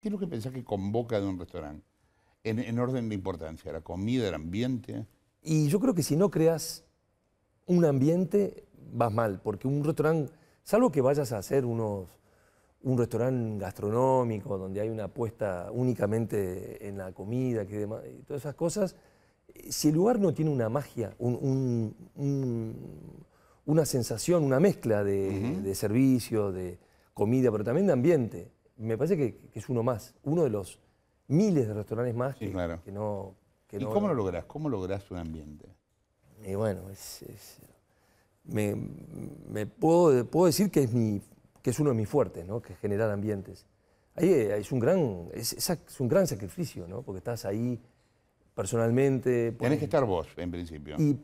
¿Qué es lo que pensás que convoca de un restaurante? En, orden de importancia, la comida, el ambiente. Y yo creo que si no creas un ambiente, vas mal, porque un restaurante, salvo que vayas a hacer unos, un restaurante gastronómico, donde hay una apuesta únicamente en la comida que y todas esas cosas, si el lugar no tiene una magia, una sensación, una mezcla de, de servicio, de comida, pero también de ambiente, me parece que, es uno más, uno de los miles de restaurantes más que, no... ¿Y cómo lo lográs? ¿Cómo lográs un ambiente? Y bueno, me, puedo, puedo decir que es, mi, que es uno de mis fuertes, ¿no? que es generar ambientes. Ahí es un gran, es, un gran sacrificio, ¿no? porque estás ahí personalmente. Pues, Tenés que estar vos, en principio. Y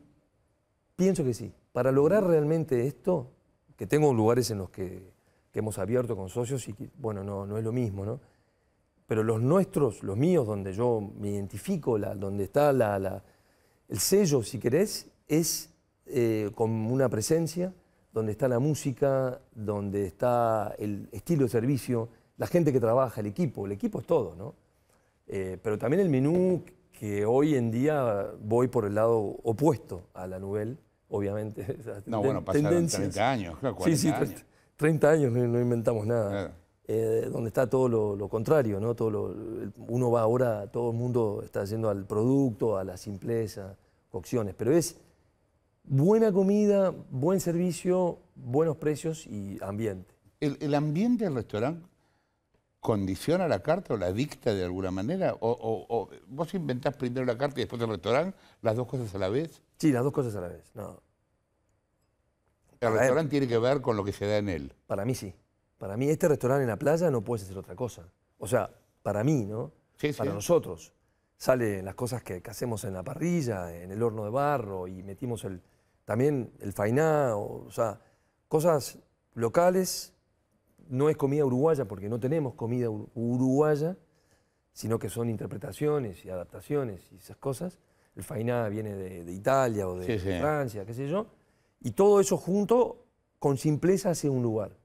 pienso que sí. Para lograr realmente esto, que tengo lugares en los que que hemos abierto con socios y que, bueno, no, no es lo mismo, ¿no? Pero los nuestros, los míos, donde yo me identifico, la, donde está la, el sello, si querés, es como eh, con una presencia, donde está la música, donde está el estilo de servicio, la gente que trabaja, el equipo, el equipo es todo, ¿no? Eh, pero también el menú que hoy en día voy por el lado opuesto a la Nubel, obviamente. No, bueno, pasaron 30 años, sí, sí, años. 30 años no, inventamos nada. Eh, donde está todo lo, contrario, ¿no? Todo lo, uno va ahora, todo el mundo está yendo al producto, a la simpleza, cocciones, pero es buena comida, buen servicio, buenos precios y ambiente. ¿El, ambiente del restaurante condiciona la carta o la dicta de alguna manera? O, vos inventás primero la carta y después el restaurante? ¿Las dos cosas a la vez? Sí, las dos cosas a la vez. No. El restaurante tiene que ver con lo que se da en él. Para mí sí. Para mí este restaurante en la playa no puede ser otra cosa. O sea, para mí, ¿no? para nosotros. Salen las cosas que, hacemos en la parrilla, en el horno de barro y metimos el, también el fainá, o, sea, cosas locales. No es comida uruguaya porque no tenemos comida uruguaya, sino que son interpretaciones y adaptaciones y esas cosas. El fainá viene de, Italia o de Francia, qué sé yo y todo eso junto, con simpleza, hace un lugar.